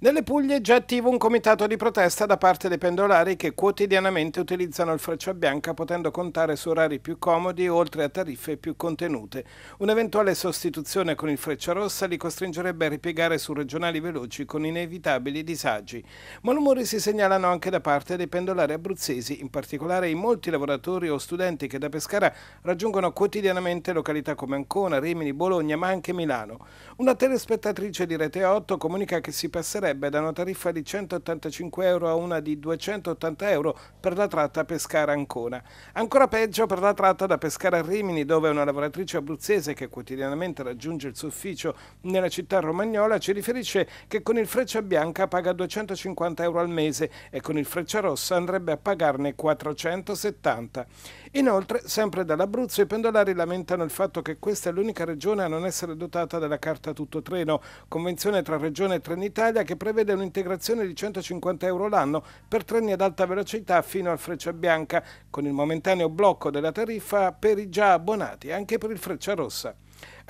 Nelle Puglie è già attivo un comitato di protesta da parte dei pendolari che quotidianamente utilizzano il Frecciabianca potendo contare su orari più comodi oltre a tariffe più contenute. Un'eventuale sostituzione con il Frecciarossa li costringerebbe a ripiegare su regionali veloci con inevitabili disagi. Ma rumori si segnalano anche da parte dei pendolari abruzzesi, in particolare i molti lavoratori o studenti che da Pescara raggiungono quotidianamente località come Ancona, Rimini, Bologna ma anche Milano. Una telespettatrice di Rete 8 comunica che si passerà passerebbe da una tariffa di 185 euro a una di 280 euro per la tratta Pescara-Ancona. Ancora peggio per la tratta da Pescara a Rimini, dove una lavoratrice abruzzese che quotidianamente raggiunge il suo ufficio nella città romagnola ci riferisce che con il Freccia Bianca paga 250 euro al mese e con il Freccia Rossa andrebbe a pagarne 470. Inoltre, sempre dall'Abruzzo, i pendolari lamentano il fatto che questa è l'unica regione a non essere dotata della carta tutto treno, convenzione tra regione e Trenitalia che prevede un'integrazione di 150 euro l'anno per treni ad alta velocità fino al Freccia Bianca, con il momentaneo blocco della tariffa per i già abbonati anche per il Freccia Rossa.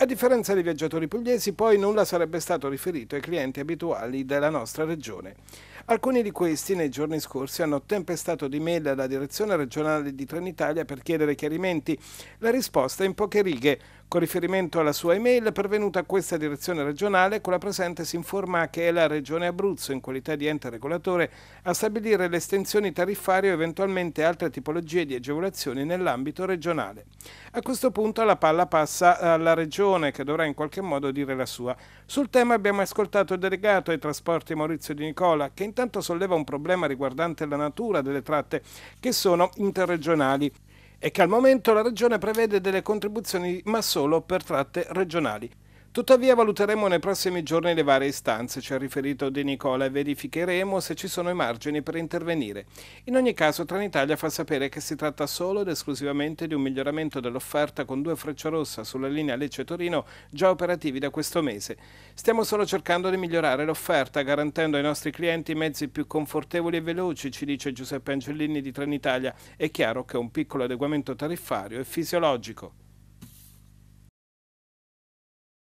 A differenza dei viaggiatori pugliesi, poi nulla sarebbe stato riferito ai clienti abituali della nostra regione. Alcuni di questi nei giorni scorsi hanno tempestato di mail alla direzione regionale di Trenitalia per chiedere chiarimenti. La risposta in poche righe. Con riferimento alla sua email pervenuta a questa direzione regionale, con la presente si informa che è la Regione Abruzzo, in qualità di ente regolatore, a stabilire le estensioni tariffarie o eventualmente altre tipologie di agevolazioni nell'ambito regionale. A questo punto la palla passa alla Regione Commissione che dovrà in qualche modo dire la sua. Sul tema abbiamo ascoltato il delegato ai trasporti Maurizio Di Nicola che intanto solleva un problema riguardante la natura delle tratte che sono interregionali e che al momento la Regione prevede delle contribuzioni ma solo per tratte regionali. Tuttavia valuteremo nei prossimi giorni le varie istanze, ci ha riferito De Nicola, e verificheremo se ci sono i margini per intervenire. In ogni caso Trenitalia fa sapere che si tratta solo ed esclusivamente di un miglioramento dell'offerta con due frecce rossa sulla linea Lecce-Torino già operativi da questo mese. Stiamo solo cercando di migliorare l'offerta garantendo ai nostri clienti mezzi più confortevoli e veloci, ci dice Giuseppe Angelini di Trenitalia. È chiaro che un piccolo adeguamento tariffario è fisiologico.